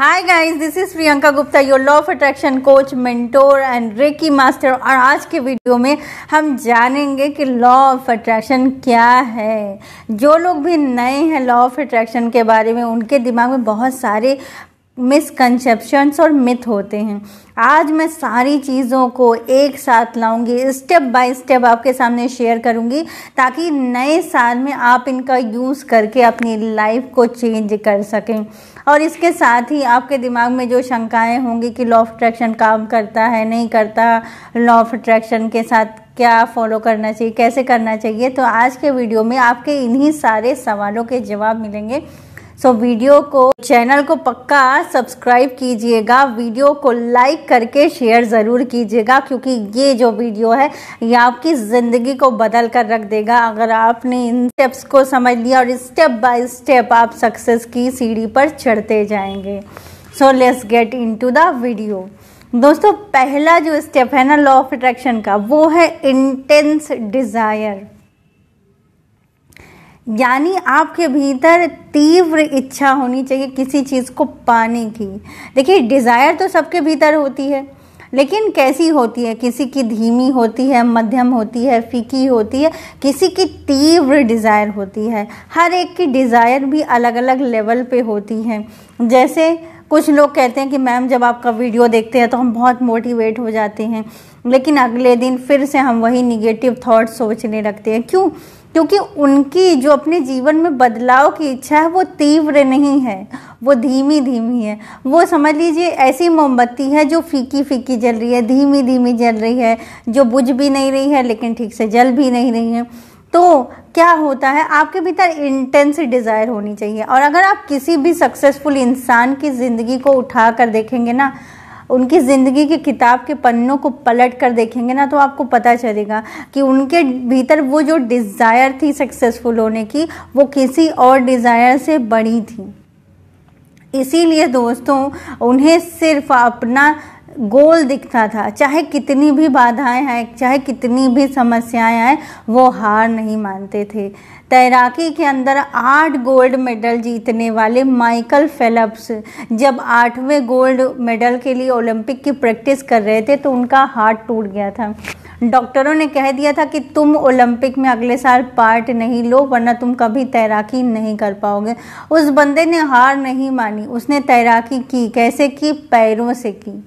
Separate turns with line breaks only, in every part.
hi guys this is Priyanka Gupta your law of attraction coach mentor and reiki master और आज के video में हम जानेंगे कि लॉ ऑफ अट्रैक्शन क्या है जो लोग भी नए हैं लॉ ऑफ अट्रैक्शन के बारे में उनके दिमाग में बहुत सारे मिसकंसेप्शंस और मिथ होते हैं आज मैं सारी चीज़ों को एक साथ लाऊंगी स्टेप बाय स्टेप आपके सामने शेयर करूंगी ताकि नए साल में आप इनका यूज़ करके अपनी लाइफ को चेंज कर सकें और इसके साथ ही आपके दिमाग में जो शंकाएं होंगी कि लॉ ऑफ अट्रैक्शन काम करता है नहीं करता लॉ ऑफ अट्रैक्शन के साथ क्या फॉलो करना चाहिए कैसे करना चाहिए तो आज के वीडियो में आपके इन्हीं सारे सवालों के जवाब मिलेंगे सो वीडियो को चैनल को पक्का सब्सक्राइब कीजिएगा वीडियो को लाइक करके शेयर ज़रूर कीजिएगा क्योंकि ये जो वीडियो है ये आपकी ज़िंदगी को बदल कर रख देगा अगर आपने इन स्टेप्स को समझ लिया और स्टेप बाय स्टेप आप सक्सेस की सीढ़ी पर चढ़ते जाएंगे so let's get into the video दोस्तों पहला जो स्टेप है ना लॉ ऑफ अट्रैक्शन का वो है इंटेंस डिज़ायर यानी आपके भीतर तीव्र इच्छा होनी चाहिए किसी चीज़ को पाने की देखिए डिज़ायर तो सबके भीतर होती है लेकिन कैसी होती है किसी की धीमी होती है मध्यम होती है फीकी होती है किसी की तीव्र डिज़ायर होती है हर एक की डिज़ायर भी अलग अलग लेवल पे होती है जैसे कुछ लोग कहते हैं कि मैम जब आपका वीडियो देखते हैं तो हम बहुत मोटिवेट हो जाते हैं लेकिन अगले दिन फिर से हम वही निगेटिव थाट्स सोचने लगते हैं क्यों क्योंकि उनकी जो अपने जीवन में बदलाव की इच्छा है वो तीव्र नहीं है वो धीमी धीमी है वो समझ लीजिए ऐसी मोमबत्ती है जो फीकी फीकी जल रही है धीमी धीमी जल रही है जो बुझ भी नहीं रही है लेकिन ठीक से जल भी नहीं रही है तो क्या होता है आपके भीतर इंटेंस डिज़ायर होनी चाहिए और अगर आप किसी भी सक्सेसफुल इंसान की ज़िंदगी को उठा कर देखेंगे ना उनकी ज़िंदगी की किताब के पन्नों को पलट कर देखेंगे ना तो आपको पता चलेगा कि उनके भीतर वो जो डिज़ायर थी सक्सेसफुल होने की वो किसी और डिज़ायर से बड़ी थी इसीलिए दोस्तों उन्हें सिर्फ अपना गोल दिखता था चाहे कितनी भी बाधाएं आए चाहे कितनी भी समस्याएं आए वो हार नहीं मानते थे तैराकी के अंदर आठ गोल्ड मेडल जीतने वाले माइकल फेलप्स जब आठवें गोल्ड मेडल के लिए ओलंपिक की प्रैक्टिस कर रहे थे तो उनका हार्ट टूट गया था डॉक्टरों ने कह दिया था कि तुम ओलंपिक में अगले साल पार्ट नहीं लो वरना तुम कभी तैराकी नहीं कर पाओगे उस बंदे ने हार नहीं मानी उसने तैराकी की कैसे की पैरों से की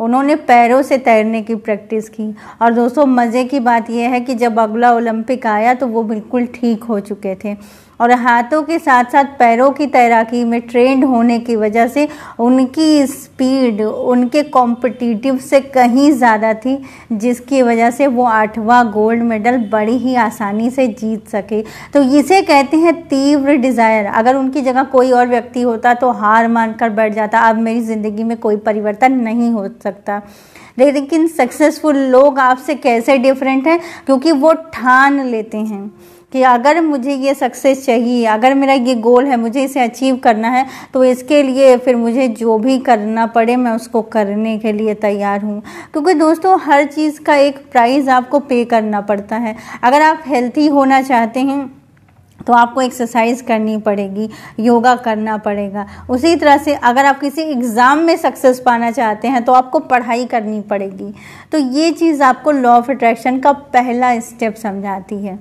उन्होंने पैरों से तैरने की प्रैक्टिस की और दोस्तों मज़े की बात यह है कि जब अगला ओलंपिक आया तो वो बिल्कुल ठीक हो चुके थे और हाथों के साथ साथ पैरों की तैराकी में ट्रेंड होने की वजह से उनकी स्पीड उनके कॉम्पिटिटिव से कहीं ज़्यादा थी जिसकी वजह से वो आठवां गोल्ड मेडल बड़ी ही आसानी से जीत सके तो इसे कहते हैं तीव्र डिज़ायर अगर उनकी जगह कोई और व्यक्ति होता तो हार मान कर बैठ जाता अब मेरी ज़िंदगी में कोई परिवर्तन नहीं हो सकता लेकिन सक्सेसफुल लोग आपसे कैसे डिफरेंट हैं क्योंकि वो ठान लेते हैं कि अगर मुझे ये सक्सेस चाहिए अगर मेरा ये गोल है मुझे इसे अचीव करना है तो इसके लिए फिर मुझे जो भी करना पड़े मैं उसको करने के लिए तैयार हूँ क्योंकि दोस्तों हर चीज़ का एक प्राइस आपको पे करना पड़ता है अगर आप हेल्थी होना चाहते हैं तो आपको एक्सरसाइज करनी पड़ेगी योगा करना पड़ेगा उसी तरह से अगर आप किसी एग्ज़ाम में सक्सेस पाना चाहते हैं तो आपको पढ़ाई करनी पड़ेगी तो ये चीज़ आपको लॉ ऑफ अट्रैक्शन का पहला स्टेप समझाती है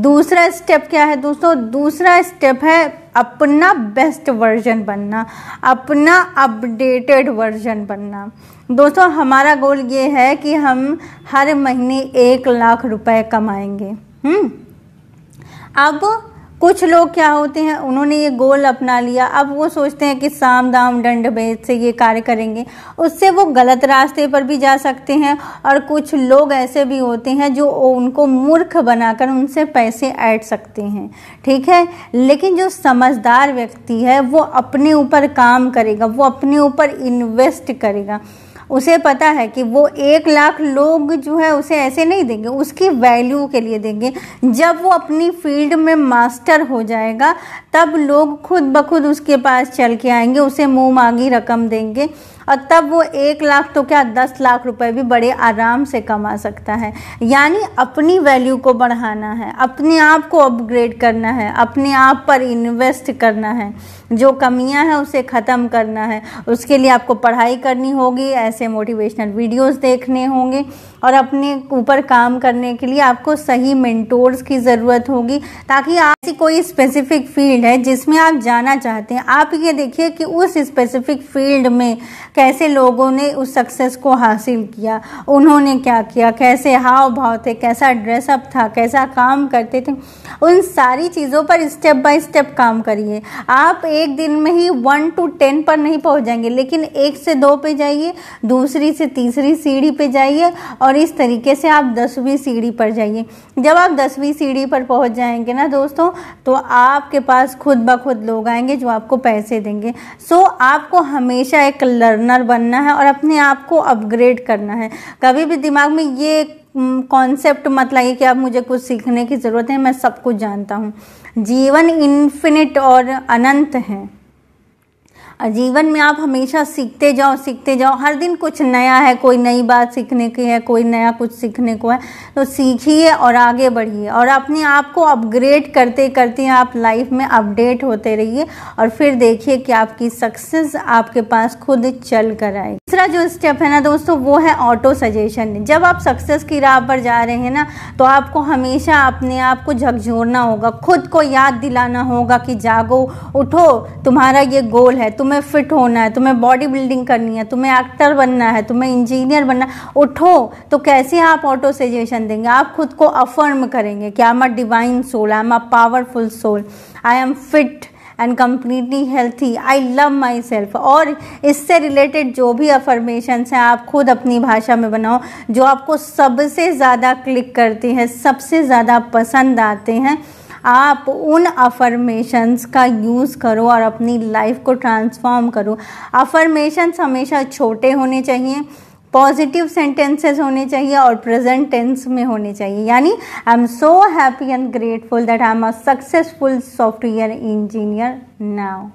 दूसरा स्टेप क्या है दोस्तों दूसरा स्टेप है अपना बेस्ट वर्जन बनना अपना अपडेटेड वर्जन बनना दोस्तों हमारा गोल ये है कि हम हर महीने एक लाख रुपए कमाएंगे हम्म अब कुछ लोग क्या होते हैं उन्होंने ये गोल अपना लिया अब वो सोचते हैं कि साम दाम दंड भेद से ये कार्य करेंगे उससे वो गलत रास्ते पर भी जा सकते हैं और कुछ लोग ऐसे भी होते हैं जो उनको मूर्ख बनाकर उनसे पैसे ऐड सकते हैं ठीक है लेकिन जो समझदार व्यक्ति है वो अपने ऊपर काम करेगा वो अपने ऊपर इन्वेस्ट करेगा उसे पता है कि वो एक लाख लोग जो है उसे ऐसे नहीं देंगे उसकी वैल्यू के लिए देंगे जब वो अपनी फील्ड में मास्टर हो जाएगा तब लोग खुद ब खुद उसके पास चल के आएंगे उसे मुँह मांगी रकम देंगे और तब वो एक लाख तो क्या दस लाख रुपए भी बड़े आराम से कमा सकता है यानी अपनी वैल्यू को बढ़ाना है अपने आप को अपग्रेड करना है अपने आप पर इन्वेस्ट करना है जो कमियां हैं उसे ख़त्म करना है उसके लिए आपको पढ़ाई करनी होगी ऐसे मोटिवेशनल वीडियोस देखने होंगे और अपने ऊपर काम करने के लिए आपको सही मेंटोर्स की ज़रूरत होगी ताकि आप कोई स्पेसिफिक फील्ड है जिसमें आप जाना चाहते हैं आप ये देखिए कि उस स्पेसिफिक फील्ड में कैसे लोगों ने उस सक्सेस को हासिल किया उन्होंने क्या किया कैसे हाव भाव थे कैसा ड्रेसअप था कैसा काम करते थे उन सारी चीज़ों पर स्टेप बाय स्टेप काम करिए आप एक दिन में ही वन टू टेन पर नहीं पहुँच जाएंगे लेकिन एक से दो पे जाइए दूसरी से तीसरी सीढ़ी पे जाइए और इस तरीके से आप दसवीं सीढ़ी पर जाइए जब आप दसवीं सीढ़ी पर पहुँच जाएंगे ना दोस्तों तो आपके पास खुद ब खुद लोग आएंगे जो आपको पैसे देंगे सो so, आपको हमेशा एक लर्नर बनना है और अपने आप को अपग्रेड करना है कभी भी दिमाग में ये कॉन्सेप्ट मत लगे कि अब मुझे कुछ सीखने की ज़रूरत है मैं सब कुछ जानता हूँ जीवन इन्फिनिट और अनंत है जीवन में आप हमेशा सीखते जाओ सीखते जाओ हर दिन कुछ नया है कोई नई बात सीखने की है कोई नया कुछ सीखने को है तो सीखिए और आगे बढ़िए और अपने आप को अपग्रेड करते करते आप लाइफ में अपडेट होते रहिए और फिर देखिए कि आपकी सक्सेस आपके पास खुद चल कर आए तीसरा जो स्टेप है ना दोस्तों वो है ऑटो सजेशन जब आप सक्सेस की राह पर जा रहे हैं ना तो आपको हमेशा अपने आप को झकझोरना होगा खुद को याद दिलाना होगा कि जागो उठो तुम्हारा ये गोल है तुम तुम्हें फिट होना है तुम्हें बॉडी बिल्डिंग करनी है तुम्हें एक्टर बनना है तुम्हें इंजीनियर बनना है उठो तो कैसे आप ऑटो सजेशन देंगे आप खुद को अफर्म करेंगे कि I am a divine soul I am a powerful soul I am fit and completely healthy I love myself और इससे रिलेटेड जो भी अफर्मेशंस हैं आप खुद अपनी भाषा में बनाओ जो आपको सबसे ज़्यादा क्लिक करते हैं सबसे ज़्यादा पसंद आते हैं आप उन अफर्मेशंस का यूज़ करो और अपनी लाइफ को ट्रांसफॉर्म करो अफर्मेशंस हमेशा छोटे होने चाहिए पॉजिटिव सेंटेंसेस होने चाहिए और प्रेजेंट टेंस में होने चाहिए यानी I am so happy and grateful that I am a successful software engineer now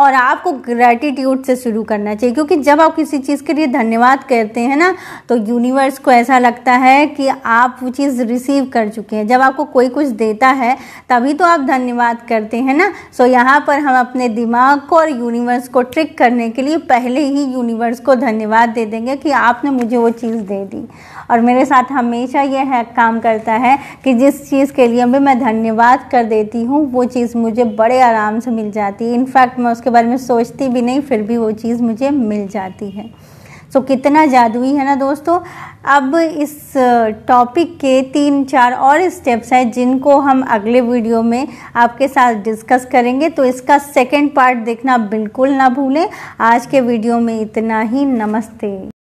और आपको ग्रैटिट्यूड से शुरू करना चाहिए क्योंकि जब आप किसी चीज़ के लिए धन्यवाद करते हैं ना तो यूनिवर्स को ऐसा लगता है कि आप वो चीज़ रिसीव कर चुके हैं जब आपको कोई कुछ देता है तभी तो आप धन्यवाद करते हैं ना सो यहाँ पर हम अपने दिमाग को और यूनिवर्स को ट्रिक करने के लिए पहले ही यूनिवर्स को धन्यवाद दे देंगे कि आपने मुझे वो चीज़ दे दी और मेरे साथ हमेशा यह है काम करता है कि जिस चीज़ के लिए भी मैं धन्यवाद कर देती हूँ वो चीज़ मुझे बड़े आराम से मिल जाती है इनफैक्ट मैं उसके उसके बारे में सोचती भी नहीं फिर भी वो चीज़ मुझे मिल जाती है सो so, कितना जादुई है ना दोस्तों अब इस टॉपिक के तीन चार और स्टेप्स हैं जिनको हम अगले वीडियो में आपके साथ डिस्कस करेंगे तो इसका सेकेंड पार्ट देखना बिल्कुल ना भूलें आज के वीडियो में इतना ही नमस्ते